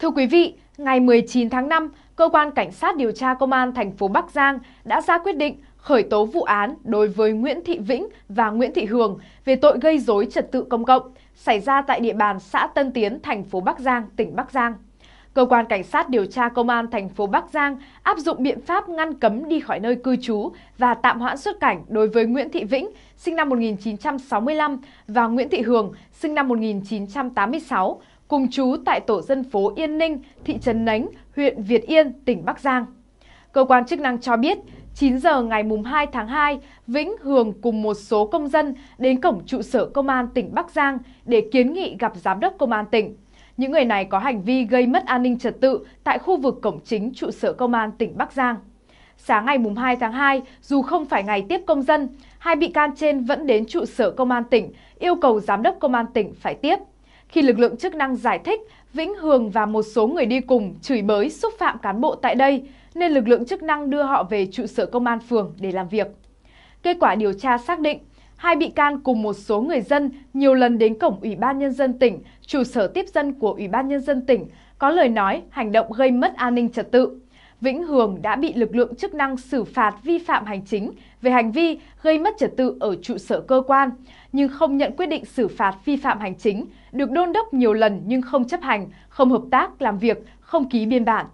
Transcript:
Thưa quý vị, ngày 19 tháng 5, Cơ quan Cảnh sát điều tra Công an thành phố Bắc Giang đã ra quyết định khởi tố vụ án đối với Nguyễn Thị Vĩnh và Nguyễn Thị Hường về tội gây dối trật tự công cộng xảy ra tại địa bàn xã Tân Tiến, thành phố Bắc Giang, tỉnh Bắc Giang. Cơ quan Cảnh sát điều tra Công an thành phố Bắc Giang áp dụng biện pháp ngăn cấm đi khỏi nơi cư trú và tạm hoãn xuất cảnh đối với Nguyễn Thị Vĩnh, sinh năm 1965, và Nguyễn Thị Hường, sinh năm 1986, cùng chú tại tổ dân phố Yên Ninh, thị trấn Nánh, huyện Việt Yên, tỉnh Bắc Giang. Cơ quan chức năng cho biết, 9 giờ ngày 2 tháng 2, Vĩnh Hường cùng một số công dân đến cổng trụ sở công an tỉnh Bắc Giang để kiến nghị gặp giám đốc công an tỉnh. Những người này có hành vi gây mất an ninh trật tự tại khu vực cổng chính trụ sở công an tỉnh Bắc Giang. Sáng ngày 2 tháng 2, dù không phải ngày tiếp công dân, hai bị can trên vẫn đến trụ sở công an tỉnh, yêu cầu giám đốc công an tỉnh phải tiếp. Khi lực lượng chức năng giải thích, Vĩnh Hường và một số người đi cùng chửi bới xúc phạm cán bộ tại đây, nên lực lượng chức năng đưa họ về trụ sở công an phường để làm việc. Kết quả điều tra xác định, hai bị can cùng một số người dân nhiều lần đến cổng Ủy ban Nhân dân tỉnh, trụ sở tiếp dân của Ủy ban Nhân dân tỉnh, có lời nói, hành động gây mất an ninh trật tự. Vĩnh Hường đã bị lực lượng chức năng xử phạt vi phạm hành chính về hành vi gây mất trật tự ở trụ sở cơ quan, nhưng không nhận quyết định xử phạt vi phạm hành chính, được đôn đốc nhiều lần nhưng không chấp hành, không hợp tác, làm việc, không ký biên bản.